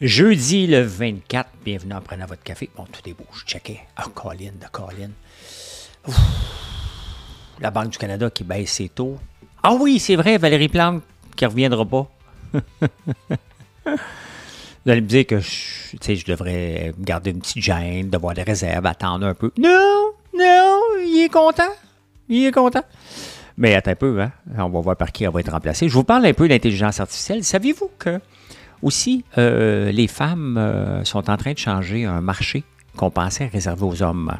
Jeudi le 24, bienvenue en prenant votre café. Bon, tout est beau, je checkais. Ah, Colin, de Colin. La Banque du Canada qui baisse ses taux. Ah oui, c'est vrai, Valérie Plante qui ne reviendra pas. Vous allez me dire que je, je devrais garder une petite gêne, devoir des réserves, attendre un peu. Non, non, il est content. Il est content. Mais attends un peu, hein. on va voir par qui elle va être remplacé. Je vous parle un peu d'intelligence artificielle. Saviez-vous que aussi, euh, les femmes euh, sont en train de changer un marché qu'on pensait réservé aux hommes.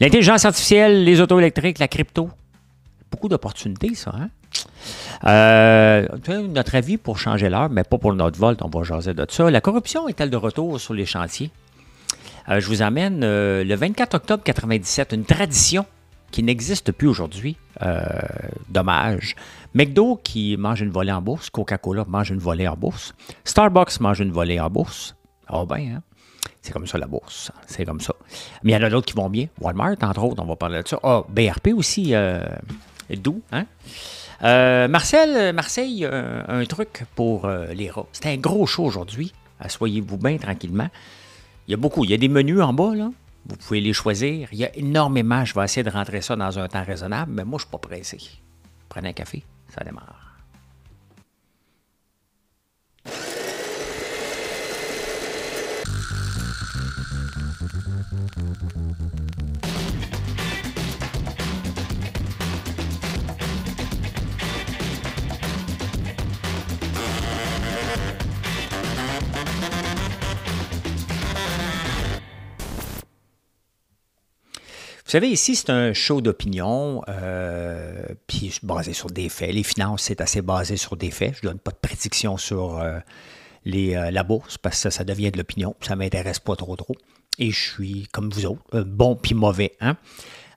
L'intelligence artificielle, les auto électriques, la crypto. Beaucoup d'opportunités, ça. Hein? Euh, notre avis pour changer l'heure, mais pas pour notre vol, on va jaser de ça. La corruption est-elle de retour sur les chantiers? je vous amène le 24 octobre 1997, une tradition qui n'existe plus aujourd'hui. dommage. McDo qui mange une volée en bourse, Coca-Cola mange une volée en bourse, Starbucks mange une volée en bourse. Ah oh ben, hein. c'est comme ça la bourse, c'est comme ça. Mais il y en a d'autres qui vont bien, Walmart entre autres, on va parler de ça. Ah, oh, BRP aussi, euh, doux, hein? Euh, Marcel, euh, Marseille, un, truc pour les rats. C'était un gros show aujourd'hui. Soyez-vous bien tranquillement. Il y a beaucoup. Il y a des menus en bas, là. Vous pouvez les choisir. Il y a énormément. Je vais essayer de rentrer ça dans un temps raisonnable, mais moi, je ne suis pas pressé. Prenez un café. さよなら。Vous savez, ici, c'est un show d'opinion, euh, puis basé sur des faits. Les finances, c'est assez basé sur des faits. Je ne donne pas de prédiction sur euh, les, euh, la bourse parce que ça, devient de l'opinion. Ça ne m'intéresse pas trop trop. Et je suis, comme vous autres, euh, bon puis mauvais. Hein?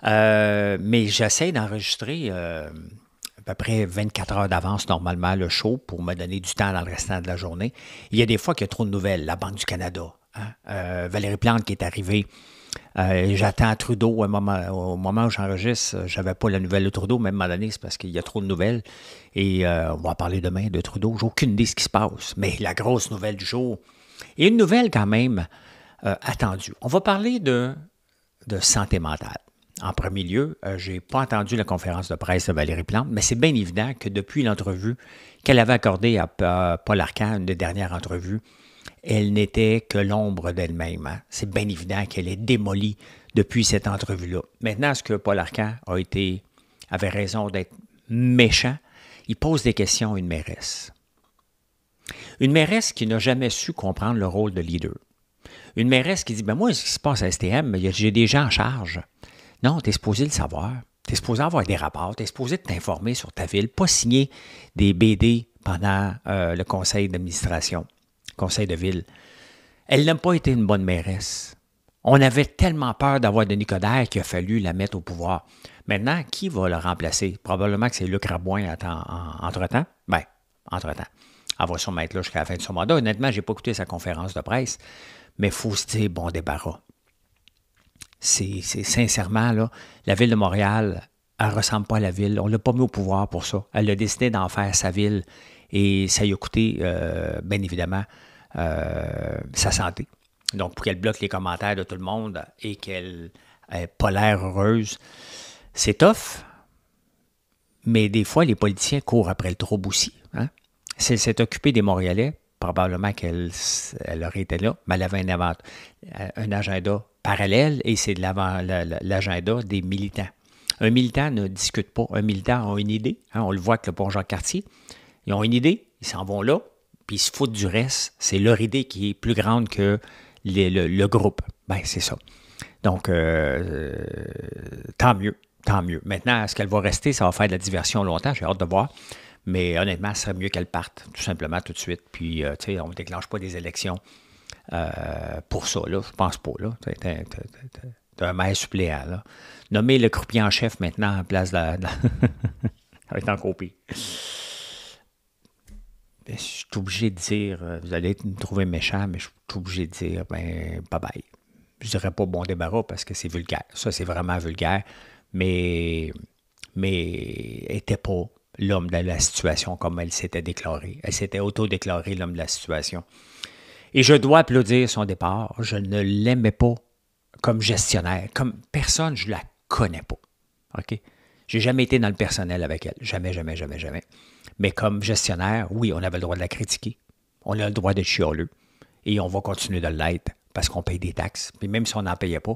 mais j'essaie d'enregistrer à peu près 24 heures d'avance normalement le show pour me donner du temps dans le restant de la journée. Il y a des fois qu'il y a trop de nouvelles. La Banque du Canada, hein. Valérie Plante qui est arrivée euh, j'attends Trudeau au moment où j'enregistre. J'avais pas la nouvelle de Trudeau, même à l'année, c'est parce qu'il y a trop de nouvelles. Et euh, on va parler demain de Trudeau. J'ai aucune idée de ce qui se passe. Mais la grosse nouvelle du jour. Et une nouvelle quand même euh, attendue. On va parler de, santé mentale. En premier lieu, je n'ai pas entendu la conférence de presse de Valérie Plante, mais c'est bien évident que depuis l'entrevue qu'elle avait accordée à, Paul Arcand, une des dernières entrevues, elle n'était que l'ombre d'elle-même. Hein. C'est bien évident qu'elle est démolie depuis cette entrevue-là. Maintenant, ce que Paul Arcan été, avait raison d'être méchant? Il pose des questions à une mairesse. Une mairesse qui n'a jamais su comprendre le rôle de leader. Une mairesse qui dit ben Moi, ce qui se passe à STM, j'ai des gens en charge. Non, tu es supposé le savoir. Tu es supposé avoir des rapports. Tu es supposé t'informer sur ta ville, pas signer des BD pendant euh, le conseil d'administration conseil de ville. Elle n'a pas été une bonne mairesse. On avait tellement peur d'avoir Denis Coderre qu'il a fallu la mettre au pouvoir. Maintenant, qui va la remplacer? Probablement que c'est Luc Rabouin entre-temps. Bien, entre-temps. Elle va sûrement être là jusqu'à la fin de son mandat. Honnêtement, je n'ai pas écouté sa conférence de presse, mais faut se dire bon débarras. C'est sincèrement, la ville de Montréal, elle ne ressemble pas à la ville. On ne l'a pas mis au pouvoir pour ça. Elle a décidé d'en faire sa ville. Et ça lui a coûté, euh, bien évidemment, euh, sa santé. Donc, pour qu'elle bloque les commentaires de tout le monde et qu'elle n'ait pas l'air heureuse, c'est tough. Mais des fois, les politiciens courent après le trouble aussi. Hein. Si s'est occupée des Montréalais, probablement qu'elle elle aurait été là, mais elle avait un, agenda parallèle et c'est l'agenda des militants. Un militant ne discute pas. Un militant a une idée. Hein. on le voit avec le bon Jean Cartier. Ils ont une idée, ils s'en vont là, puis ils se foutent du reste. C'est leur idée qui est plus grande que le, groupe. Ben, c'est ça. Donc, euh, euh, tant mieux, tant mieux. Maintenant, est-ce qu'elle va rester? Ça va faire de la diversion longtemps, j'ai hâte de voir. Mais honnêtement, ce serait mieux qu'elle parte, tout simplement, tout de suite. Puis, euh, tu sais, on ne déclenche pas des élections pour ça, là. Je pense pas, là. T'es un maire suppléant, là. Nommer le croupier en chef maintenant en place de la... Ça Ben, je suis obligé de dire, euh, vous allez me trouver méchant, mais je suis obligé de dire, ben, bye bye. Je dirais pas bon débarras parce que c'est vulgaire. Ça, c'est vraiment vulgaire. Mais, mais était pas l'homme de la situation comme elle s'était déclarée. Elle s'était auto-déclarée l'homme de la situation. Et je dois applaudir son départ. Je ne l'aimais pas comme gestionnaire. Comme personne, je la connais pas. OK? J'ai jamais été dans le personnel avec elle. Jamais, jamais, jamais, jamais. Mais comme gestionnaire, oui, on avait le droit de la critiquer. On a le droit d'être chialeux. Et on va continuer de l'être parce qu'on paye des taxes. Puis même si on n'en payait pas,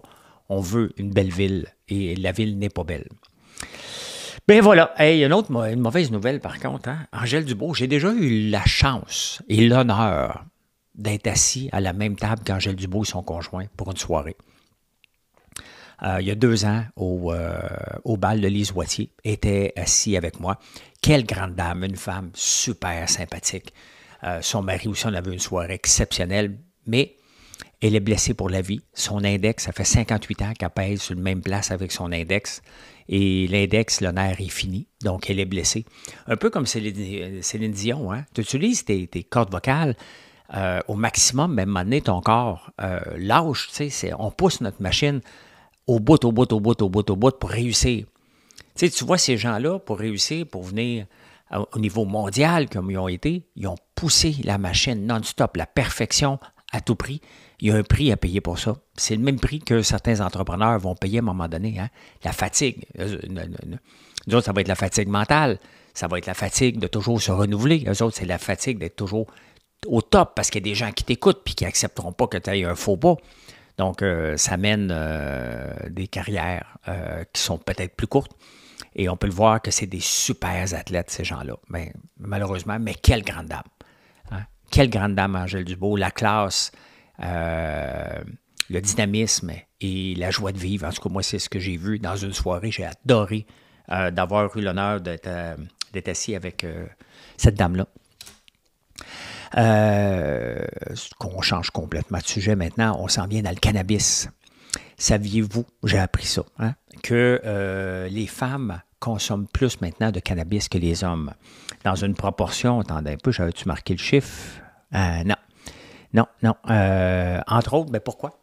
on veut une belle ville. Et la ville n'est pas belle. Ben voilà. a une autre une mauvaise nouvelle, par contre. Hein. Angèle Dubois, j'ai déjà eu la chance et l'honneur d'être assis à la même table qu'Angèle Dubois et son conjoint pour une soirée. Euh, il y a deux ans, au, euh, au bal de Lise Wattier, était assis avec moi. Quelle grande dame, une femme super sympathique. Euh, son mari aussi, on avait une soirée exceptionnelle, mais elle est blessée pour la vie. Son index, ça fait 58 ans qu'elle pèse sur la même place avec son index. Et l'index, l'honneur est fini, donc elle est blessée. Un peu comme Céline, Dion, hein? tu utilises tes, cordes vocales. au maximum, même donné, ton corps euh, lâche, on pousse notre machine au bout, au bout, au bout, au bout, au bout pour réussir. Tu, vois, ces gens-là, pour réussir, pour venir euh, au niveau mondial comme ils ont été, ils ont poussé la machine non-stop, la perfection à tout prix. Il y a un prix à payer pour ça. C'est le même prix que certains entrepreneurs vont payer à un moment donné. Hein. La fatigue. Nous autres, ça va être la fatigue mentale. Ça va être la fatigue de toujours se renouveler. Eux autres, c'est la fatigue d'être toujours au top parce qu'il y a des gens qui t'écoutent et qui n'accepteront pas que tu aies un faux pas. Donc, euh, ça mène euh, des carrières euh, qui sont peut-être plus courtes. Et on peut le voir que c'est des super athlètes, ces gens-là. Mais ben, malheureusement, mais quelle grande dame. Quelle grande dame, Angèle dubo La classe, le dynamisme et la joie de vivre. En tout cas, moi, c'est ce que j'ai vu dans une soirée. J'ai adoré d'avoir eu l'honneur d'être assis avec cette dame-là qu'on change complètement de sujet maintenant, on s'en vient dans le cannabis. Saviez-vous, j'ai appris ça, hein, que euh, les femmes consomment plus maintenant de cannabis que les hommes. Dans une proportion, attendez un peu, j'avais-tu marqué le chiffre? Euh, non. Non, non. Euh, entre autres, mais pourquoi?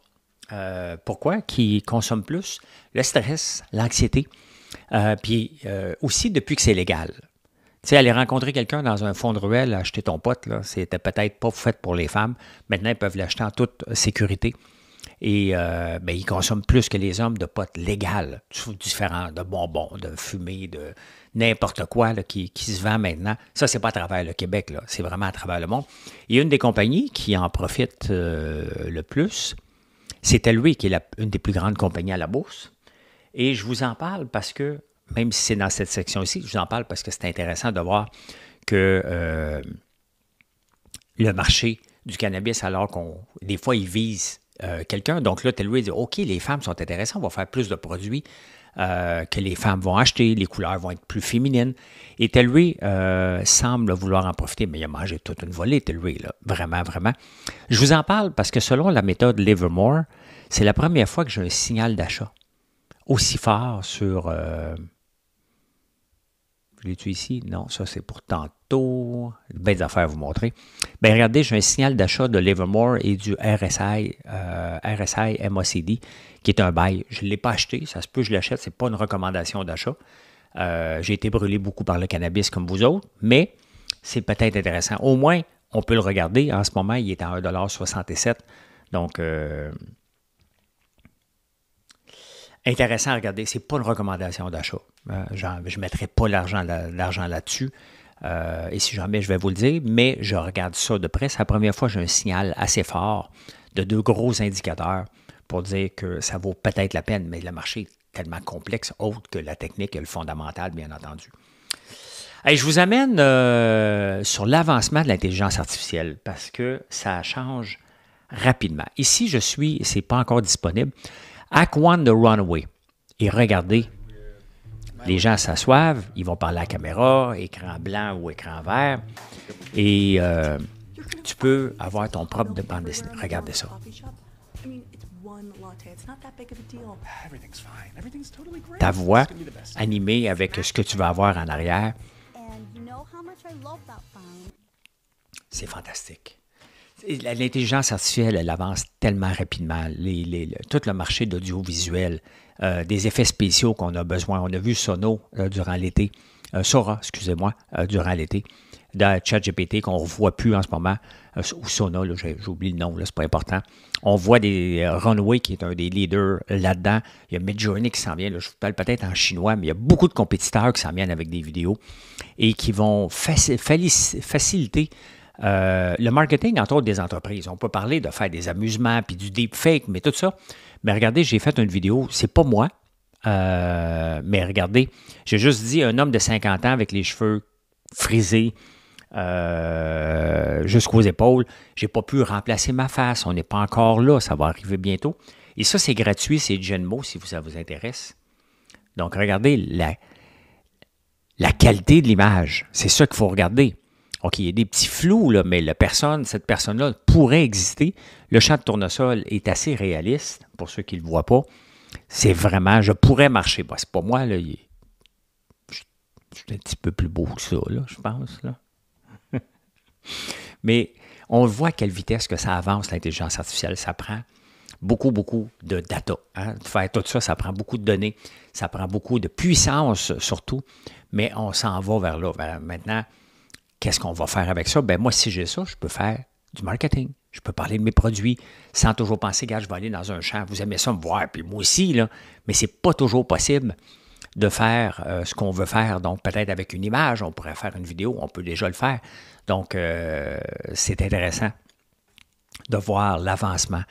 pourquoi qui consomment plus? Le stress, l'anxiété. puis aussi depuis que c'est légal sais, aller rencontrer quelqu'un dans un fond de ruelle, acheter ton pote, là, c'était peut-être pas fait pour les femmes. Maintenant, ils peuvent l'acheter en toute sécurité. Et euh, ben, ils consomment plus que les hommes de potes légales, différents, de bonbons, de fumée, de n'importe quoi qui, se vend maintenant. Ça, c'est pas à travers le Québec, c'est vraiment à travers le monde. Et une des compagnies qui en profite euh, le plus, c'était lui qui est une des plus grandes compagnies à la bourse. Et je vous en parle parce que même si c'est dans cette section ci je vous en parle parce que c'est intéressant de voir que euh, le marché du cannabis, alors qu'on des fois, il vise euh, quelqu'un. Donc là, Telway dit OK, les femmes sont intéressantes, on va faire plus de produits euh, que les femmes vont acheter, les couleurs vont être plus féminines. Et tel euh, semble vouloir en profiter, mais il a mangé toute une volée, Telway, là. Vraiment, vraiment. Je vous en parle parce que selon la méthode Livermore, c'est la première fois que j'ai un signal d'achat aussi fort sur l'ai-tu ici? Non, ça c'est pour tantôt. les affaires à vous montrer. Bien, regardez, j'ai un signal d'achat de Livermore et du RSI, euh, RSI MACD, qui est un bail. Je ne l'ai pas acheté, ça se peut que je l'achète, ce n'est pas une recommandation d'achat. Euh, j'ai été brûlé beaucoup par le cannabis comme vous autres, mais c'est peut-être intéressant. Au moins, on peut le regarder. En ce moment, il est à 1,67$. Donc, euh, intéressant à regarder. Ce n'est pas une recommandation d'achat. Euh, je ne mettrai pas l'argent là, là-dessus. Euh, et si jamais je vais vous le dire, mais je regarde ça de près. C'est la première fois que j'ai un signal assez fort de deux gros indicateurs pour dire que ça vaut peut-être la peine, mais le marché est tellement complexe, autre que la technique et le fondamental, bien entendu. je vous amène euh, sur l'avancement de l'intelligence artificielle parce que ça change rapidement. Ici, je suis, c'est pas encore disponible, Act One The runway Et regardez, les gens s'assoivent, ils vont parler à la caméra, écran blanc ou écran vert, et euh, tu peux avoir ton propre de bande dessinée. Regardez ça. Ta voix animée avec ce que tu vas avoir en arrière. C'est fantastique. L'intelligence artificielle, elle avance tellement rapidement. tout le marché d'audiovisuel, euh, des effets spéciaux qu'on a besoin. On a vu Sono euh, durant l'été, euh, Sora, excusez-moi, durant l'été, de ChatGPT qu'on ne voit plus en ce moment, ou Sona, j'oublie le nom, ce n'est pas important. On voit des Runway, qui est un des leaders là-dedans. Il y a Midjourney qui s'en vient, je vous parle peut-être en chinois, mais il y a beaucoup de compétiteurs qui s'en viennent avec des vidéos et qui vont faciliter euh, le marketing, entre autres, des entreprises. On peut parler de faire des amusements, puis du fake mais tout ça. Mais regardez, j'ai fait une vidéo, c'est pas moi, euh, mais regardez, j'ai juste dit un homme de 50 ans avec les cheveux frisés euh, jusqu'aux épaules. J'ai pas pu remplacer ma face. On n'est pas encore là. Ça va arriver bientôt. Et ça, c'est gratuit. C'est Genmo si ça vous intéresse. Donc, regardez la, la qualité de l'image. C'est ça qu'il faut regarder. OK, il y a des petits flous, là, mais la personne, cette personne-là pourrait exister. Le champ de tournesol est assez réaliste, pour ceux qui ne le voient pas. C'est vraiment, je pourrais marcher. Ce c'est pas moi, là. je, suis un petit peu plus beau que ça, je pense. Là. mais on voit à quelle vitesse que ça avance, l'intelligence artificielle. Ça prend beaucoup, beaucoup de data. Hein. Faire tout ça, ça prend beaucoup de données, ça prend beaucoup de puissance surtout, mais on s'en va vers là. maintenant, Qu'est-ce qu'on va faire avec ça? Ben moi, si j'ai ça, je peux faire du marketing. Je peux parler de mes produits sans toujours penser, gars, je vais aller dans un champ, vous aimez ça me voir, puis moi aussi, là. Mais n'est pas toujours possible de faire euh, ce qu'on veut faire. Donc, peut-être avec une image, on pourrait faire une vidéo, on peut déjà le faire. Donc, euh, c'est intéressant de voir l'avancement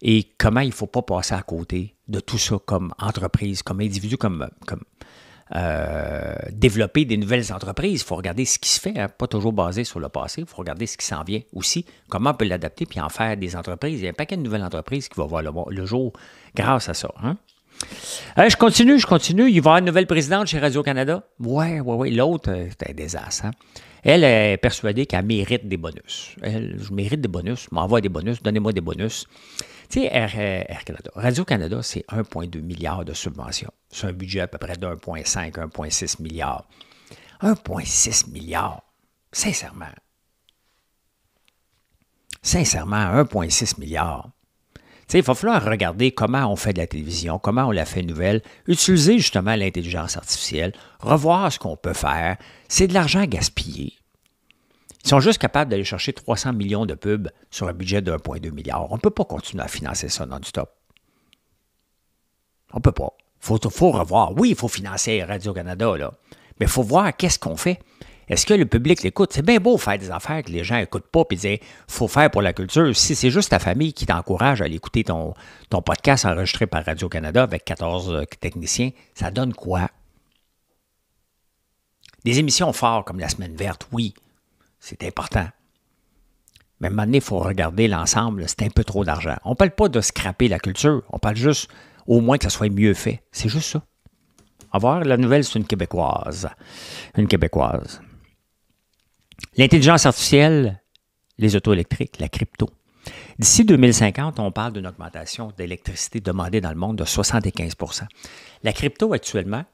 et comment il ne faut pas passer à côté de tout ça comme entreprise, comme individu, comme, comme, euh, développer des nouvelles entreprises. Il faut regarder ce qui se fait, hein. pas toujours basé sur le passé. Il faut regarder ce qui s'en vient aussi, comment on peut l'adapter puis en faire des entreprises. Il y a un paquet de nouvelles entreprises qui vont voir le, jour grâce à ça. Hein. Euh, je continue, je continue. Il va y avoir une nouvelle présidente chez Radio-Canada. Ouais, ouais, ouais. L'autre, euh, c'est un désastre. Hein. Elle est persuadée qu'elle mérite des bonus. Elle, je mérite des bonus, m'envoie des bonus, donnez-moi des bonus. Tu Radio-Canada, euh, c'est 1,2 milliard de subventions. C'est un budget à peu près de 1,5, 1,6 milliard. 1,6 milliard, sincèrement. Sincèrement, 1,6 milliard. sais, il va falloir regarder comment on fait de la télévision, comment on la fait nouvelle, utiliser justement l'intelligence artificielle, revoir ce qu'on peut faire. C'est de l'argent gaspillé. Ils sont juste capables d'aller chercher 300 millions de pubs sur un budget de 1,2 milliard. On ne peut pas continuer à financer ça non-stop. On ne peut pas. Il faut, revoir. Oui, il faut financer Radio-Canada, là. Mais il faut voir qu'est-ce qu'on fait. Est-ce que le public l'écoute? C'est bien beau faire des affaires que les gens n'écoutent pas et dire faut faire pour la culture. Si c'est juste ta famille qui t'encourage à aller écouter ton, ton podcast enregistré par Radio-Canada avec 14 euh, techniciens, ça donne quoi? Des émissions fortes comme la semaine verte, oui. C'est important. Mais maintenant, il faut regarder l'ensemble. C'est un peu trop d'argent. On ne parle pas de scraper la culture. On parle juste au moins que ça soit mieux fait. C'est juste ça. À voir, la nouvelle, c'est une Québécoise. Une Québécoise. L'intelligence artificielle, les auto électriques, la crypto. D'ici 2050, on parle d'une augmentation d'électricité demandée dans le monde de 75 La crypto actuellement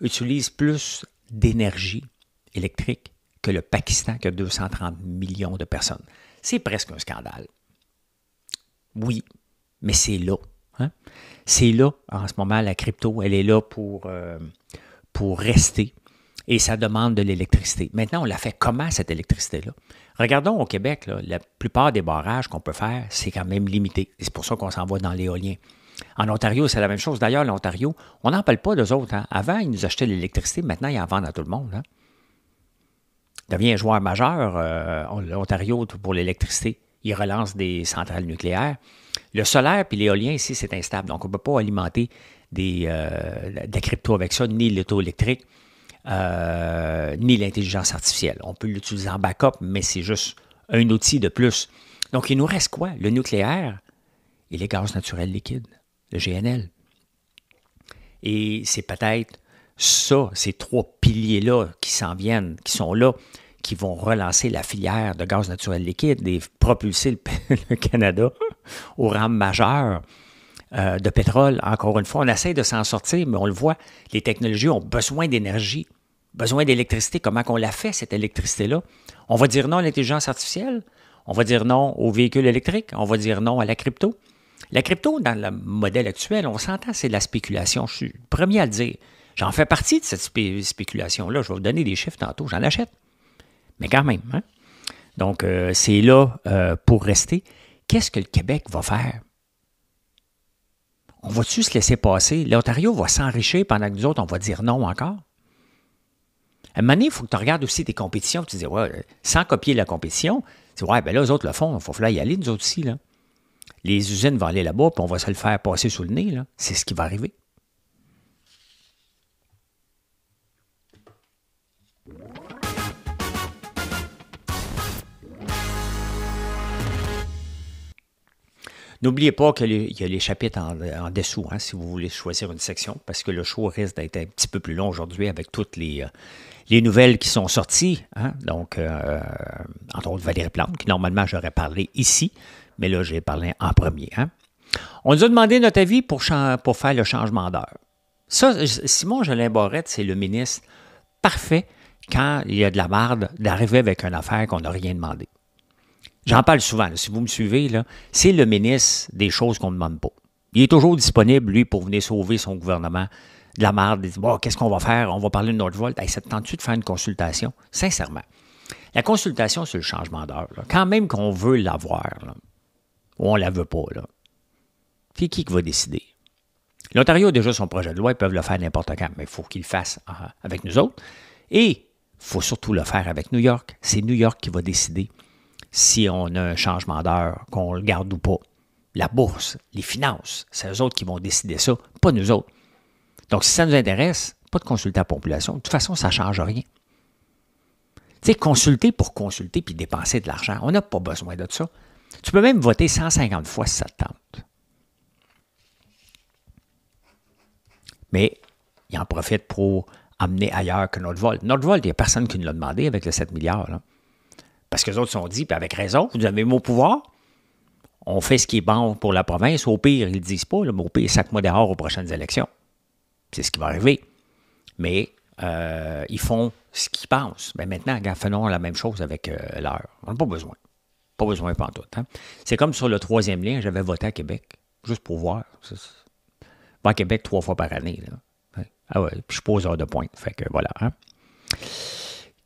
utilise plus d'énergie électrique que le Pakistan, qui a 230 millions de personnes. C'est presque un scandale. Oui, mais c'est là. Hein. C'est là, en ce moment, la crypto, elle est là pour, euh, pour rester et ça demande de l'électricité. Maintenant, on la fait comment, cette électricité-là? Regardons au Québec, la plupart des barrages qu'on peut faire, c'est quand même limité. C'est pour ça qu'on s'en va dans l'éolien. En Ontario, c'est la même chose. D'ailleurs, l'Ontario, on n'en parle pas d'eux autres. Hein. Avant, ils nous achetaient l'électricité, maintenant, ils en vendent à tout le monde. Hein devient un joueur majeur. Euh, L'Ontario, pour l'électricité, il relance des centrales nucléaires. Le solaire puis l'éolien, ici, c'est instable. Donc, on ne peut pas alimenter des, euh, crypto avec ça, ni l'auto-électrique, euh, ni l'intelligence artificielle. On peut l'utiliser en backup, mais c'est juste un outil de plus. Donc, il nous reste quoi? Le nucléaire et les gaz naturels liquides, le GNL. Et c'est peut-être ça, ces trois piliers-là qui s'en viennent, qui sont là, qui vont relancer la filière de gaz naturel liquide et propulser le, Canada au rang majeur euh, de pétrole. Encore une fois, on essaie de s'en sortir, mais on le voit, les technologies ont besoin d'énergie, besoin d'électricité. Comment qu'on la fait, cette électricité-là? On va dire non à l'intelligence artificielle, on va dire non aux véhicules électriques, on va dire non à la crypto. La crypto, dans le modèle actuel, on s'entend, c'est de la spéculation. Je suis le premier à le dire. J'en fais partie de cette spéculation-là. Je vais vous donner des chiffres tantôt. J'en achète. Mais quand même. Hein. Donc, euh, c'est là euh, pour rester. Qu'est-ce que le Québec va faire? On va-tu se laisser passer? L'Ontario va s'enrichir pendant que nous autres, on va dire non encore. À un moment donné, il faut que tu regardes aussi tes compétitions. Tu dis, sans copier la compétition, tu dis, ouais, ben là, les autres le font, il faut falloir y aller, nous autres aussi. Les usines vont aller là-bas, puis on va se le faire passer sous le nez. C'est ce qui va arriver. N'oubliez pas qu'il y a les chapitres en, dessous, hein, si vous voulez choisir une section, parce que le show risque d'être un petit peu plus long aujourd'hui avec toutes les, euh, nouvelles qui sont sorties. Hein. donc, euh, entre autres, Valérie Plante, qui normalement j'aurais parlé ici, mais là, j'ai parlé en premier. Hein. On nous a demandé notre avis pour, faire le changement d'heure. Ça, Simon Jolin Barrette, c'est le ministre parfait quand il y a de la marde d'arriver avec une affaire qu'on n'a rien demandé. J'en parle souvent, si vous me suivez, c'est le ministre des choses qu'on ne demande pas. Il est toujours disponible, lui, pour venir sauver son gouvernement de la merde. qu'est-ce qu'on va faire On va parler de notre volte. Hey, ça te tente de faire une consultation Sincèrement. La consultation sur le changement d'heure, quand même qu'on veut l'avoir, ou on ne la veut pas, c'est qui qui va décider L'Ontario a déjà son projet de loi, ils peuvent le faire n'importe quand, mais il faut qu'il le fassent euh, avec nous autres. Et il faut surtout le faire avec New York. C'est New York qui va décider si on a un changement d'heure, qu'on le garde ou pas. La bourse, les finances, c'est eux autres qui vont décider ça, pas nous autres. Donc, si ça nous intéresse, pas de consulter la population. De toute façon, ça ne change rien. Tu sais, consulter pour consulter puis dépenser de l'argent, on n'a pas besoin de ça. Tu peux même voter 150 fois si ça te tente. Mais il en profite pour amener ailleurs que notre vol. Notre vol, il n'y a personne qui nous l'a demandé avec le 7 milliards. Là parce que les autres sont dit, puis avec raison, vous avez mon pouvoir, on fait ce qui est bon pour la province. Au pire, ils ne disent pas, mais au pire, sac-moi dehors aux prochaines élections. C'est ce qui va arriver. Mais euh, ils font ce qu'ils pensent. Mais ben, maintenant, faisons la même chose avec euh, l'heure. On n'a pas besoin. Pas besoin pas tout. Hein. C'est comme sur le troisième lien, j'avais voté à Québec, juste pour voir. Je à Québec trois fois par année. Ah ouais, puis je pose heure de pointe. Fait que voilà. Hein.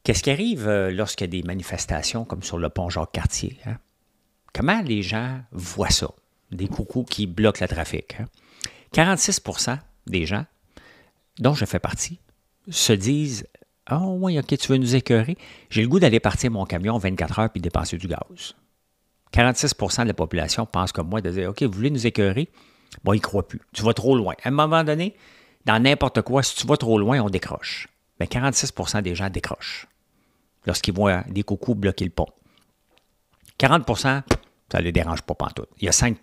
Qu'est-ce qui arrive euh, lorsqu'il y a des manifestations comme sur le pont Jacques-Cartier? Hein? Comment les gens voient ça? Des coucous qui bloquent le trafic. 46 hein? des gens, dont je fais partie, se disent oh, ah oui, OK, tu veux nous écœurer? J'ai le goût d'aller partir mon camion 24 heures puis dépenser du gaz. 46 de la population pense comme moi de dire OK, vous voulez nous écœurer? Bon, ils ne croient plus. Tu vas trop loin. À un moment donné, dans n'importe quoi, si tu vas trop loin, on décroche. Mais 46 des gens décrochent lorsqu'ils voient des coucous bloquer le pont. 40 ça ne les dérange pas pantoute. Il y a 5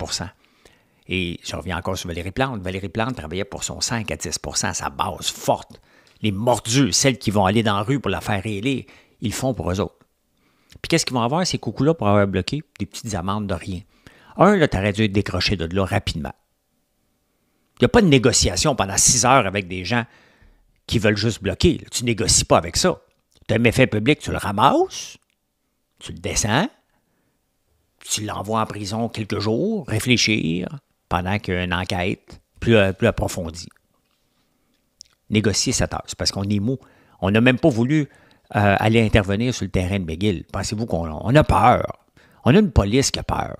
Et je reviens encore sur Valérie Plante. Valérie Plante travaillait pour son 5 à 10 sa base forte. Les mordus, celles qui vont aller dans la rue pour la faire réélire, ils font pour eux autres. Puis qu'est-ce qu'ils vont avoir, ces coucous-là, pour avoir bloqué? Des petites amendes de rien. Un, là, aurais dû être décroché de là rapidement. Il n'y a pas de négociation pendant six heures avec des gens qui veulent juste bloquer. tu négocies pas avec ça. T'as un méfait public, tu le ramasses, tu le descends, tu l'envoies en prison quelques jours, réfléchir pendant qu'une enquête plus, euh, plus approfondie. Négocier sa tâche parce qu'on est mou. On n'a même pas voulu euh, aller intervenir sur le terrain de McGill. Pensez-vous qu'on a peur. On a une police qui a peur.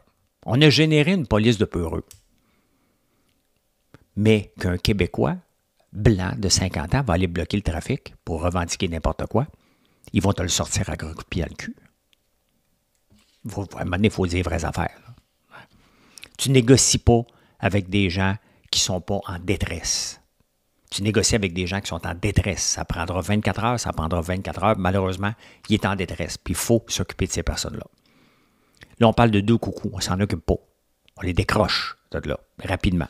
On a généré une police de peureux. Mais qu'un Québécois blanc de 50 ans va aller bloquer le trafic pour revendiquer n'importe quoi, ils vont te le sortir à gros pied à le cul. Maintenant, un moment donné, il faut dire vraies affaires. Tu négocies pas avec des gens qui ne sont pas en détresse. Tu négocies avec des gens qui sont en détresse. Ça prendra 24 heures, ça prendra 24 heures. Malheureusement, il est en détresse. Puis il faut s'occuper de ces personnes-là. Là, on parle de deux coucous. On s'en occupe pas. On les décroche de là, rapidement.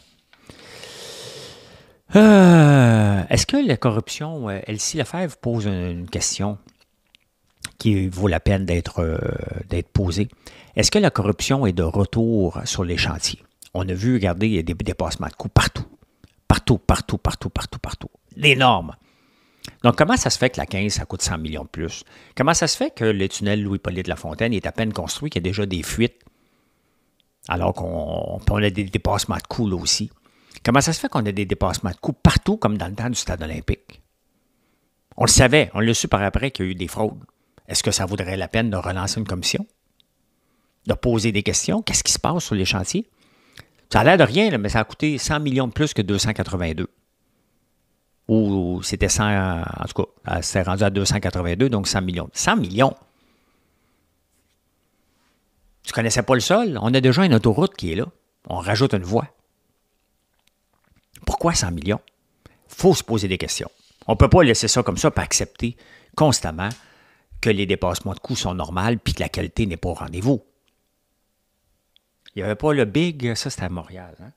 Euh, est-ce que la corruption, elle euh, Elsie vous pose une question? qui vaut la peine euh, d'être posé. Est-ce que la corruption est de retour sur les chantiers? On a vu, regardez, il y a des dépassements de coûts partout. Partout, partout, partout, partout, partout. L'énorme! Donc, comment ça se fait que la 15, ça coûte 100 millions de plus? Comment ça se fait que le tunnel louis paulier de la Fontaine est à peine construit, qu'il y a déjà des fuites, alors qu'on a des dépassements de coûts là aussi? Comment ça se fait qu'on a des dépassements de coûts partout, comme dans le temps du stade olympique? On le savait, on l'a su par après qu'il y a eu des fraudes. Est-ce que ça vaudrait la peine de relancer une commission? De poser des questions? Qu'est-ce qui se passe sur les chantiers? Ça a l'air de rien, mais ça a coûté 100 millions de plus que 282. Ou c'était 100, en tout cas, c'est rendu à 282, donc 100 millions. 100 millions! Tu connaissais pas le sol? On a déjà une autoroute qui est là. On rajoute une voie. Pourquoi 100 millions? Il faut se poser des questions. On ne peut pas laisser ça comme ça, pas accepter constamment que les dépassements de coûts sont normaux puis que la qualité n'est pas au rendez-vous. Il n'y avait pas le Big, ça c'était à Montréal. Hein?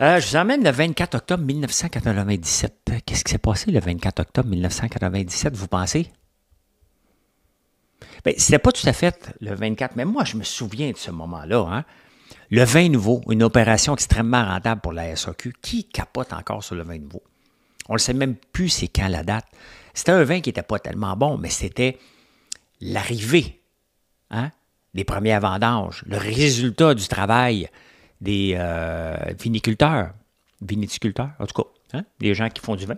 Euh, je vous emmène le 24 octobre 1997. Qu'est-ce qui s'est passé le 24 octobre 1997, vous pensez? Ce ben, c'était pas tout à fait le 24, mais moi, je me souviens de ce moment-là. Hein. Le vin nouveau, une opération extrêmement rentable pour la SAQ. Qui capote encore sur le vin nouveau? On ne sait même plus c'est quand la date. C'était un vin qui n'était pas tellement bon, mais c'était l'arrivée hein, des premiers vendanges, le résultat du travail des euh, viniculteurs, en tout cas, hein, des gens qui font du vin.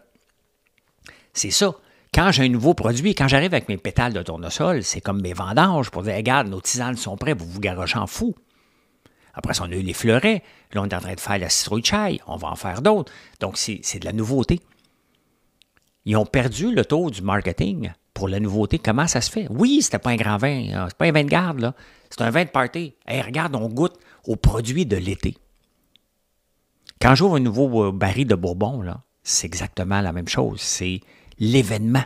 C'est ça. Quand j'ai un nouveau produit, quand j'arrive avec mes pétales de tournesol, c'est comme mes vendanges pour dire Regarde, nos tisanes sont prêtes, vous vous garochez en fou. Après ça, on a eu les fleurets. Là, on est en train de faire la citrouille chai. On va en faire d'autres. Donc, c'est de la nouveauté. Ils ont perdu le taux du marketing pour la nouveauté. Comment ça se fait? Oui, c'était pas un grand vin. Ce hein. C'est pas un vin de garde, C'est un vin de party. Et regarde, on goûte aux produits de l'été. Quand j'ouvre un nouveau euh, baril de Bourbon, c'est exactement la même chose. C'est l'événement.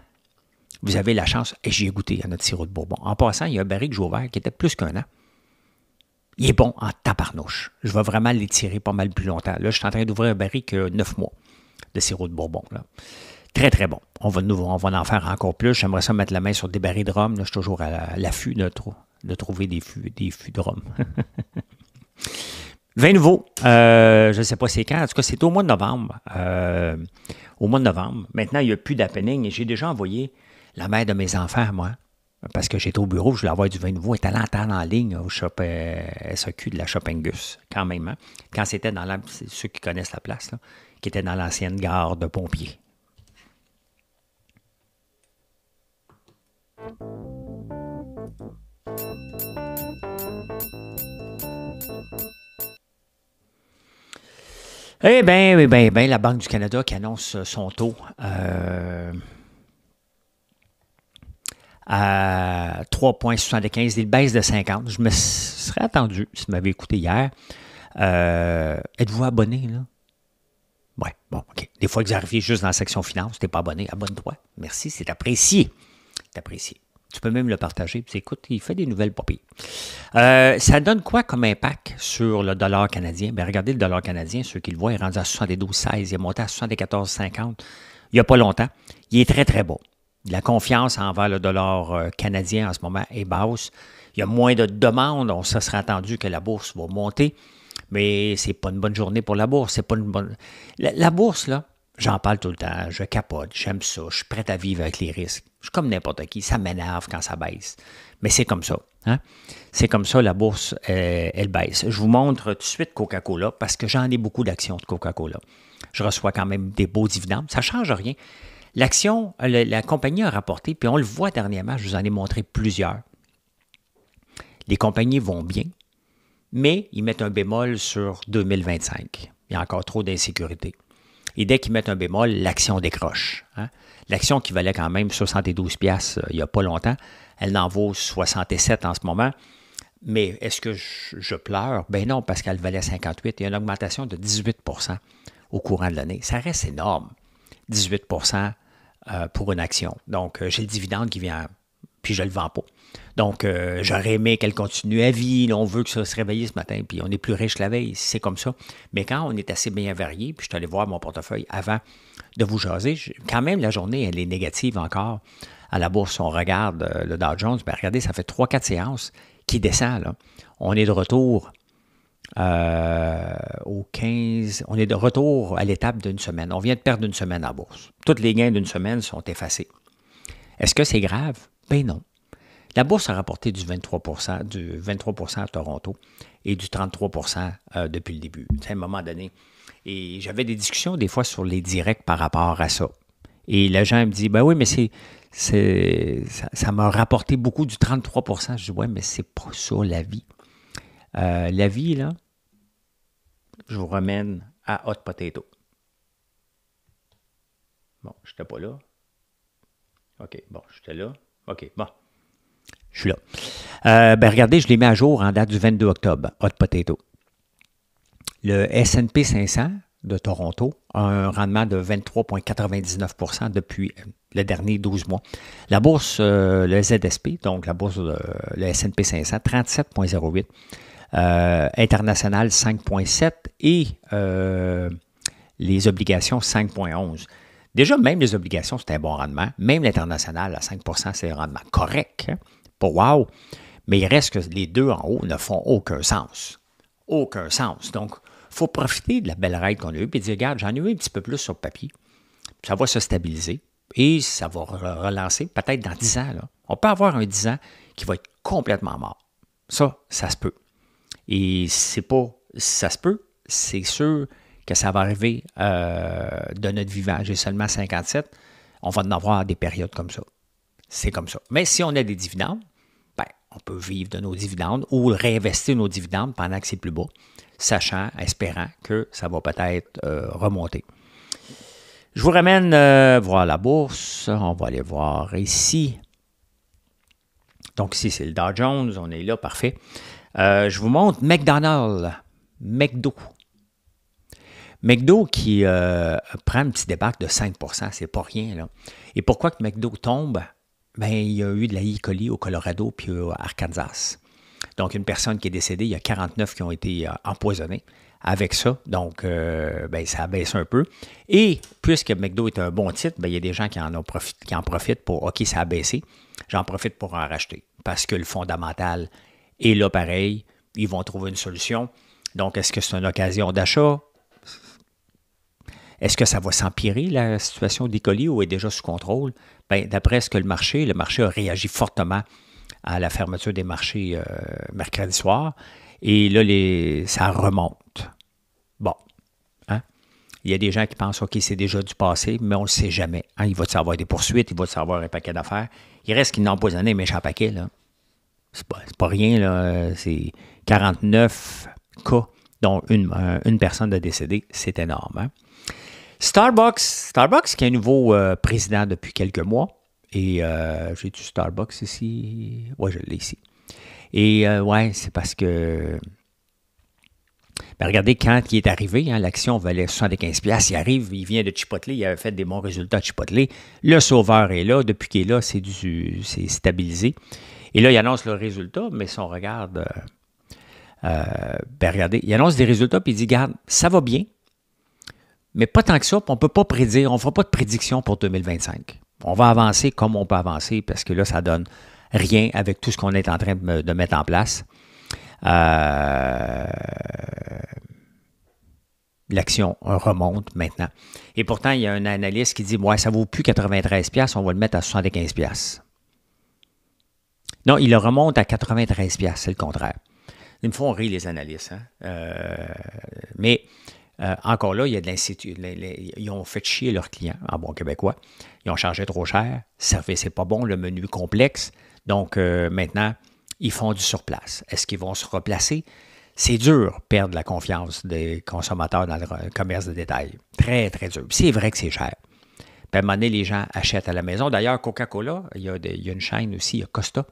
Vous avez la chance, et j'y ai goûté à notre sirop de Bourbon. En passant, il y a un baril que j'ai ouvert qui était plus qu'un an il est bon en taparnouche. Je vais vraiment l'étirer pas mal plus longtemps. Là, je suis en train d'ouvrir un baril que mois de sirop de Bourbon. Là. Très, très bon. On va, nous, en faire encore plus. J'aimerais ça mettre la main sur des barils de rhum. Là, je suis toujours à l'affût de, de, trouver des fûts, des de rhum. Vin nouveau, euh, je ne sais pas c'est quand, en tout cas c'est au mois de novembre. Euh, au mois de novembre. Maintenant, il n'y a plus d'appening. et j'ai déjà envoyé la mère de mes enfants, moi, parce que j'étais au bureau, je voulais avoir du vin nouveau, et à en en ligne au shop euh, SAQ de la Shoppingus, quand même. Hein. Quand c'était dans la, ceux qui connaissent la place, là, qui était dans l'ancienne gare de pompiers. Eh bien, oui, eh bien, eh ben, la Banque du Canada qui annonce son taux. Euh, à 3,75. Il baisse de 50. Je me serais attendu, si vous m'avez écouté hier. Euh, êtes-vous abonné, là? Ouais, bon, OK. Des fois, que vous arrivez juste dans la section finance, t'es pas abonné, abonne-toi. Merci, c'est apprécié. C'est apprécié. Tu peux même le partager. Puis écoute, il fait des nouvelles papilles. Euh, ça donne quoi comme impact sur le dollar canadien? Bien, regardez le dollar canadien, ceux qui le voient, il est rendu à 72,16, il est monté à 74,50 il n'y a pas longtemps. Il est très, très beau la confiance envers le dollar euh, canadien en ce moment est basse. Il y a moins de demandes, on se serait attendu que la bourse va monter, mais c'est pas une bonne journée pour la bourse. C'est pas une bonne. La, bourse, là, j'en parle tout le temps, je capote, j'aime ça, je suis prêt à vivre avec les risques. Je suis comme n'importe qui, ça m'énerve quand ça baisse. Mais c'est comme ça. Hein. C'est comme ça, la bourse, euh, elle baisse. Je vous montre tout de suite Coca-Cola parce que j'en ai beaucoup d'actions de Coca-Cola. Je reçois quand même des beaux dividendes. Ça ne change rien. L'action, euh, la, compagnie a rapporté, puis on le voit dernièrement, je vous en ai montré plusieurs. Les compagnies vont bien, mais ils mettent un bémol sur 2025. Il y a encore trop d'insécurité. Et dès qu'ils mettent un bémol, l'action décroche. Hein. L'action qui valait quand même 72 pièces euh, il n'y a pas longtemps, elle n'en vaut 67 en ce moment. Mais est-ce que je, pleure? Ben non, parce qu'elle valait 58. Il y a une augmentation de 18 au courant de l'année. Ça reste énorme. 18 euh, pour une action. Donc, euh, j'ai le dividende qui vient, puis je le vends pas. Donc, euh, j'aurais aimé qu'elle continue à vie. on veut que ça se réveille ce matin, puis on est plus riche la veille, c'est comme ça. Mais quand on est assez bien varié, puis je suis allé voir mon portefeuille avant de vous jaser, quand même, la journée, elle est négative encore. À la bourse, on regarde le Dow Jones, ben regardez, ça fait 3-4 séances qui descend. On est de retour euh, au 15, on est de retour à l'étape d'une semaine. On vient de perdre une semaine à bourse. Toutes les gains d'une semaine sont effacés. Est-ce que c'est grave? Ben non. La bourse a rapporté du 23 du à Toronto et du 33 euh, depuis le début, à un moment donné. Et j'avais des discussions des fois sur les directs par rapport à ça. Et la gens me dit, ben oui, mais c'est, ça m'a rapporté beaucoup du 33 Je dis, ouais, mais c'est pas ça la vie. Euh, la vie, là, je vous ramène à Hot Potato. Bon, je pas là. OK, bon, j'étais là. OK, bon. Je suis là. Euh, ben regardez, je l'ai mis à jour en date du 22 octobre, Hot Potato. Le SP 500 de Toronto a un rendement de 23,99 depuis les derniers 12 mois. La bourse, euh, le ZSP, donc la bourse, de le SP 500, 37,08 euh, International 5.7 et euh, les obligations 5.11. Déjà, même les obligations, c'est un bon rendement. Même l'international à 5 c'est un rendement correct. Hein. Pas wow. Mais il reste que les deux en haut ne font aucun sens. Aucun sens. Donc, il faut profiter de la belle règle qu'on a eue et dire regarde, j'en ai eu un petit peu plus sur le papier. Ça va se stabiliser et ça va relancer peut-être dans 10 ans. On peut avoir un 10 ans qui va être complètement mort. Ça, ça se peut. Et c'est pas, ça se peut, c'est sûr que ça va arriver euh, de notre vivant. J'ai seulement 57. On va en avoir des périodes comme ça. C'est comme ça. Mais si on a des dividendes, ben, on peut vivre de nos dividendes ou réinvestir nos dividendes pendant que c'est plus bas, sachant, espérant que ça va peut-être euh, remonter. Je vous ramène euh, voir la bourse. On va aller voir ici. Donc ici, c'est le Dow Jones. On est là, parfait. Euh, je vous montre McDonald's, McDo. McDo qui euh, prend un petit débat de 5 c'est pas rien. Et pourquoi que McDo tombe? Ben, il y a eu de la E. au Colorado puis au Arkansas. Donc, une personne qui est décédée, il y a 49 qui ont été euh, empoisonnés avec ça. Donc, ben, ça baisse un peu. Et puisque McDo est un bon titre, ben, il y a des gens qui en, ont qui en profitent pour OK, ça a baissé. J'en profite pour en racheter parce que le fondamental et là, pareil, ils vont trouver une solution. Donc, est-ce que c'est une occasion d'achat? Est-ce que ça va s'empirer, la situation des colis, ou est déjà sous contrôle? Ben, d'après ce que le marché, le marché a réagi fortement à la fermeture des marchés euh, mercredi soir. Et là, les, ça remonte. Bon. Hein? Il y a des gens qui pensent, OK, c'est déjà du passé, mais on ne le sait jamais. Hein? Il va y avoir des poursuites, il va y avoir un paquet d'affaires. Il reste qu'il empoisonné méchant paquet, là c'est pas, rien, là. Euh, c'est 49 cas, dont une, euh, personne a décédé. C'est énorme. Hein. Starbucks, Starbucks qui est un nouveau euh, président depuis quelques mois. Et j'ai du Starbucks ici. Ouais, je l'ai ici. Et ouais, c'est parce que. Ben, regardez, quand il est arrivé, hein, l'action valait 75$. Il arrive, il vient de Chipotle, il avait fait des bons résultats à Chipotle. Le sauveur est là. Depuis qu'il est là, c'est, stabilisé. Et là, il annonce le résultat, mais si on regarde, euh, euh ben, regardez, il annonce des résultats, puis il dit, regarde, ça va bien, mais pas tant que ça, puis on ne peut pas prédire, on fera pas de prédiction pour 2025. On va avancer comme on peut avancer, parce que là, ça ne donne rien avec tout ce qu'on est en train de mettre en place. Euh, l'action remonte maintenant. Et pourtant, il y a un analyste qui dit Ouais, ça vaut plus 93$, on va le mettre à 75$. Non, il le remonte à 93 c'est le contraire. Ils me font rire, les analystes. Hein. Euh, mais euh, encore là, il y a de l'institut. Ils ont fait chier leurs clients, en bon québécois. Ils ont chargé trop cher. Service n'est pas bon, le menu complexe. Donc euh, maintenant, ils font du surplace. Est-ce qu'ils vont se replacer? C'est dur perdre la confiance des consommateurs dans le commerce de détail. Très, très dur. C'est vrai que c'est cher un les gens achètent à la maison. D'ailleurs, Coca-Cola, il y, a une chaîne aussi, il y a Costa,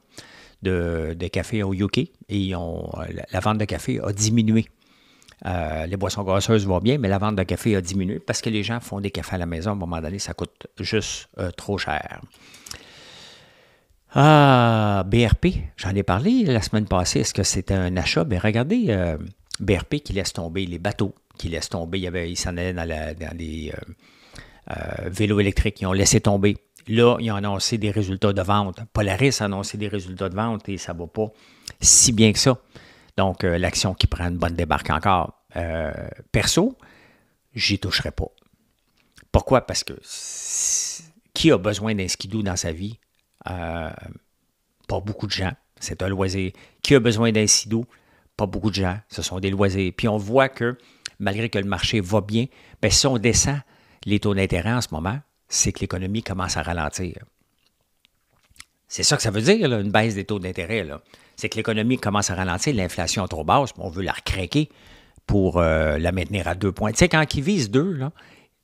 de, cafés café au UK, et ont, la vente de café a diminué. Euh, les boissons grasseuses vont bien, mais la vente de café a diminué parce que les gens font des cafés à la maison. À un moment donné, ça coûte juste euh, trop cher. Ah, BRP, j'en ai parlé la semaine passée. Est-ce que c'était un achat? mais ben, regardez, euh, BRP qui laisse tomber les bateaux, qui laisse tomber, il, il s'en allait dans, la, dans les, euh, vélo électrique, ils ont laissé tomber. Là, ils ont annoncé des résultats de vente. Polaris a annoncé des résultats de vente et ça ne va pas si bien que ça. Donc, euh, l'action qui prend une bonne débarque encore. Euh, perso, j'y toucherai pas. Pourquoi? Parce que qui a besoin d'un skidoo dans sa vie? Euh, pas beaucoup de gens. C'est un loisir. Qui a besoin d'un skidoo? Pas beaucoup de gens. Ce sont des loisirs. Puis on voit que malgré que le marché va bien, bien si on descend les taux d'intérêt en ce moment, c'est que l'économie commence à ralentir. C'est ça que ça veut dire, une baisse des taux d'intérêt. C'est que l'économie commence à ralentir, l'inflation est trop basse, on veut la recraquer pour euh, la maintenir à 2 points. Tu sais, quand ils visent 2,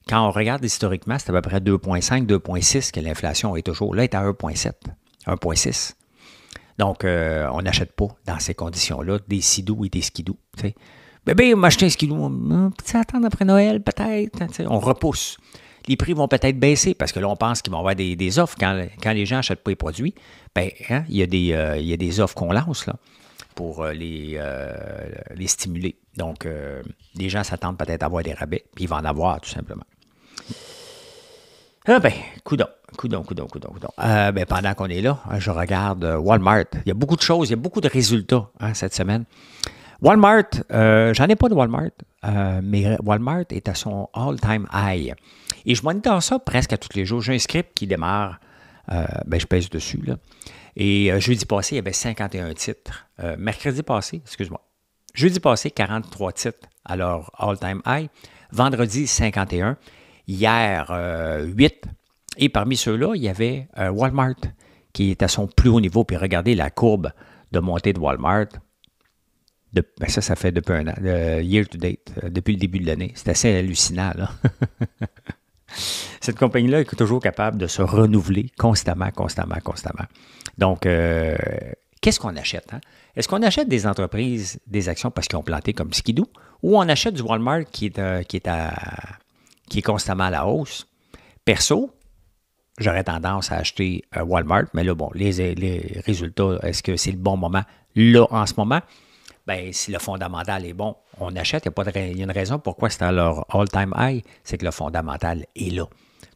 quand on regarde historiquement, c'est à peu près 2,5, 2,6 que l'inflation est toujours. Là, elle est à 1,7, 1,6. Donc, euh, on n'achète pas dans ces conditions-là des sidoux et des Skidoux, Bébé, ben, ben, m'acheter un On hum, peut attendre après Noël, peut-être. Hein, on repousse. Les prix vont peut-être baisser parce que là, on pense qu'ils vont avoir des, offres. Quand, les gens n'achètent pas les produits, ben, hein, il, y a des, euh, des offres qu'on lance là, pour euh, les, euh, les stimuler. Donc, les gens s'attendent peut-être à avoir des rabais, puis ils vont en avoir tout simplement. Ah ben, coudon, coudon, coudon, coudon, coudon. Euh, ben, pendant qu'on est là, hein, je regarde Walmart. Il y a beaucoup de choses, il y a beaucoup de résultats cette semaine. Walmart, euh, j'en ai pas de Walmart, euh, mais Walmart est à son all-time high. Et je dans ça presque à tous les jours. J'ai un script qui démarre, euh, ben, je pèse dessus. Et jeudi passé, il y avait 51 titres. mercredi passé, excuse-moi. Jeudi passé, 43 titres à leur all-time high. Vendredi, 51. Hier, 8. Et parmi ceux-là, il y avait Walmart qui est à son plus haut niveau. Puis regardez la courbe de montée de Walmart. Ben ça, ça fait depuis un an, euh, year to date, euh, depuis le début de l'année. C'est assez hallucinant, Cette compagnie-là est toujours capable de se renouveler constamment, constamment, constamment. Donc, euh, qu'est-ce qu'on achète? Hein? Est-ce qu'on achète des entreprises, des actions parce qu'ils ont planté comme Skidoo ou on achète du Walmart qui est, qui est, à, qui est constamment à la hausse? Perso, j'aurais tendance à acheter Walmart, mais là, bon, les, les résultats, est-ce que c'est le bon moment là en ce moment? Ben, si le fondamental est bon, on achète. Il y a, une raison pourquoi c'est à leur all-time high, c'est que le fondamental est là,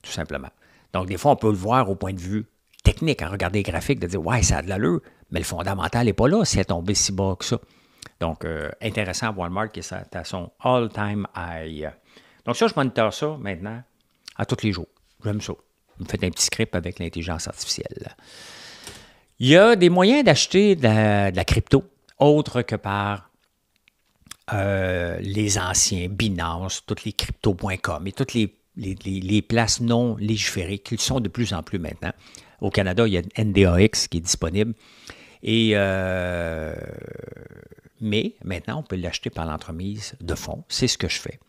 tout simplement. Donc, des fois, on peut le voir au point de vue technique, en regarder les graphiques, de dire Ouais, ça a de l'allure, mais le fondamental n'est pas là si tombé si bas que ça. Donc, intéressant euh, intéressant, Walmart qui est à son all-time high. Donc, ça, je monitor ça maintenant à tous les jours. J'aime ça. Vous me faites un petit script avec l'intelligence artificielle. Il y a des moyens d'acheter de la crypto autre que par euh, les anciens, Binance, toutes les crypto.com et toutes les, places non légiférées qui sont de plus en plus maintenant. Au Canada, il y a NDAX qui est disponible. Et, euh, mais maintenant, on peut l'acheter par l'entremise de fonds. C'est ce que je fais.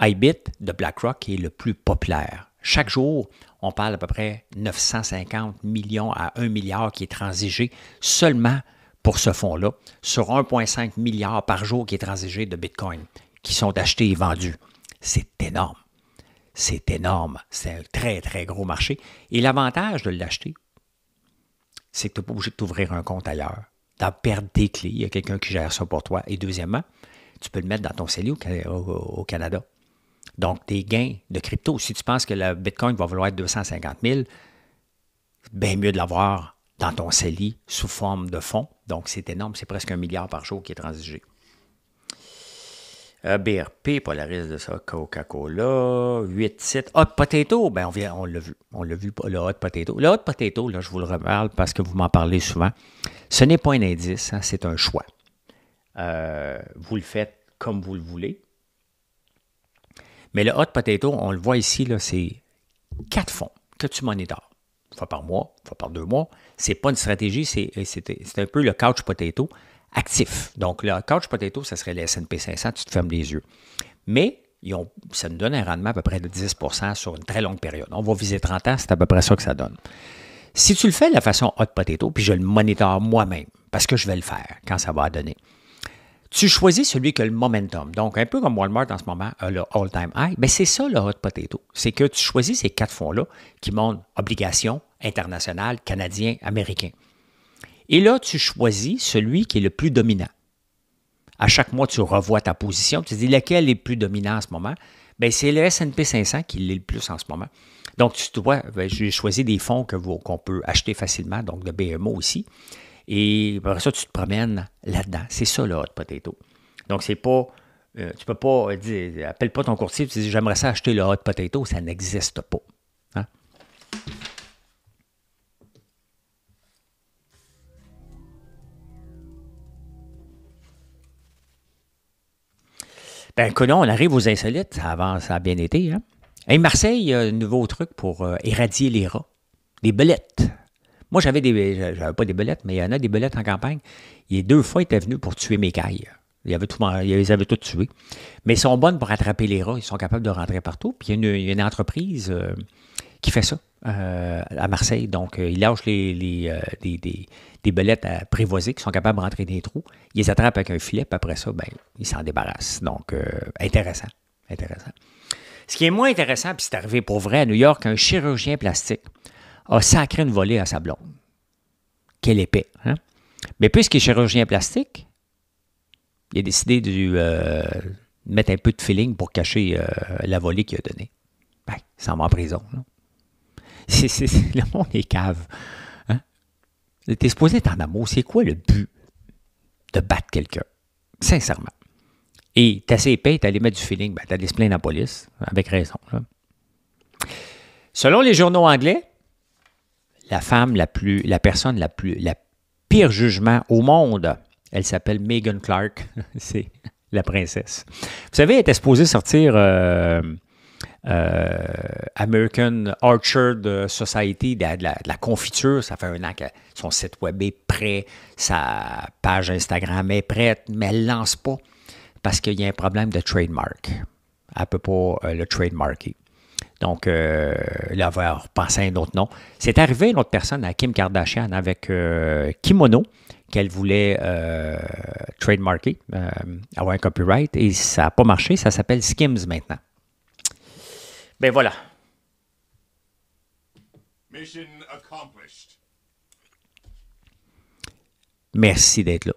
iBit de BlackRock est le plus populaire. Chaque jour, on parle à peu près 950 millions à 1 milliard qui est transigé seulement pour ce fonds-là sur 1,5 milliard par jour qui est transigé de Bitcoin, qui sont achetés et vendus. C'est énorme. C'est énorme. C'est un très, très gros marché. Et l'avantage de l'acheter, c'est que tu n'es pas obligé de t'ouvrir un compte ailleurs, as perdre tes clés. Il y a quelqu'un qui gère ça pour toi. Et deuxièmement, tu peux le mettre dans ton CELI au, Canada. Donc, tes gains de crypto, si tu penses que le Bitcoin va valoir 250 000, bien mieux de l'avoir dans ton CELI sous forme de fonds. Donc, c'est énorme, c'est presque un milliard par jour qui est transigé. Euh, BRP, risque de ça, Coca-Cola, 8 sites. Hot Potato, ben on, vient, on l'a vu. On l'a vu, le Hot Potato. Le Hot Potato, là, je vous le reparle parce que vous m'en parlez souvent. Ce n'est pas un indice, hein, c'est un choix. Euh, vous le faites comme vous le voulez. Mais le Hot Potato, on le voit ici, là, c'est quatre fonds que tu monitores une fois par mois, une fois par deux mois. Ce n'est pas une stratégie, c'est un peu le couch potato actif. Donc, le couch potato, ça serait les S&P 500, tu te fermes les yeux. Mais ça nous donne un rendement à peu près de 10 sur une très longue période. On va viser 30 ans, c'est à peu près ça que ça donne. Si tu le fais de la façon hot potato, puis je le monitor moi-même, parce que je vais le faire quand ça va donner. Tu choisis celui qui a le momentum. Donc, un peu comme Walmart en ce moment le all-time high, mais ben, c'est ça le hot potato. C'est que tu choisis ces quatre fonds-là qui montent obligations internationales, canadiens, américains. Et là, tu choisis celui qui est le plus dominant. À chaque mois, tu revois ta position. Tu te dis lequel est le plus dominant en ce moment. Bien, c'est le S&P 500 qui l'est le plus en ce moment. Donc, tu vois, ben, j'ai choisi des fonds que vous, qu'on peut acheter facilement, donc le BMO aussi. Et après ça, tu te promènes là-dedans. C'est ça, le hot potato. Donc, c'est pas. Euh, tu peux pas euh, dire, euh, appelle pas ton courtier, tu dis j'aimerais ça acheter le hot potato, ça n'existe pas. Hein? Ben, on arrive aux insolites, ça avance, ça a bien été. Hein? Et Marseille, un nouveau truc pour éradier les rats, les belettes. Moi, j'avais des. J'avais pas des belettes, mais il y en a des belettes en campagne. Et deux fois, il était venu pour tuer mes cailles. Ils, les tout, avaient tout tué. Mais ils sont bonnes pour attraper les rats. Ils sont capables de rentrer partout. Puis il y a une, entreprise euh, qui fait ça euh, à Marseille. Donc, euh, ils lâchent les, des, des, des, belettes à prévoiser qui sont capables de rentrer dans les trous. Ils les attrapent avec un filet. après ça, ben, ils s'en débarrassent. Donc, intéressant. Intéressant. Ce qui est moins intéressant, puis c'est arrivé pour vrai à New York, un chirurgien plastique a sacré une volée à sa blonde. Quelle épais. Hein? Mais puisqu'il est chirurgien plastique, il a décidé de euh, mettre un peu de feeling pour cacher euh, la volée qu'il a donnée. Ben, ça va en prison. le monde est cave. Hein? T'es supposé être en amour. C'est quoi le but de battre quelqu'un? Sincèrement. Et t'as assez épais, t'allais mettre du feeling. Ben, t'allais se plaindre à la police, avec raison. Selon les journaux anglais, la femme la plus, la personne la plus, la pire jugement au monde. Elle s'appelle Megan Clark. C'est la princesse. Vous savez, elle était supposée sortir euh, euh, American Orchard Society de la, confiture. Ça fait un an que son site web est prêt, sa page Instagram est prête, mais elle ne lance pas parce qu'il y a un problème de trademark. Elle ne peut pas euh, le trademarker. Donc, euh, là, on à un autre nom. C'est arrivé une autre personne à Kim Kardashian avec euh, Kimono qu'elle voulait euh, trademarker, euh, avoir un copyright, et ça n'a pas marché. Ça s'appelle Skims maintenant. Ben voilà. Mission accomplished. Merci d'être là.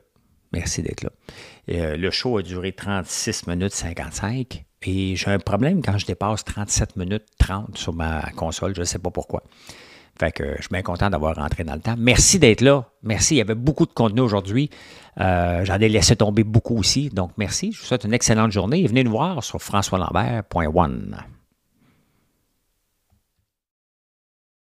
Merci d'être là. le show a duré 36 minutes 55. Et j'ai un problème quand je dépasse 37 minutes 30 sur ma console. Je ne sais pas pourquoi. Fait que je suis bien content d'avoir rentré dans le temps. Merci d'être là. Merci. Il y avait beaucoup de contenu aujourd'hui. Euh, j'en ai laissé tomber beaucoup aussi. Donc, merci. Je vous souhaite une excellente journée et venez nous voir sur françoislambert.one.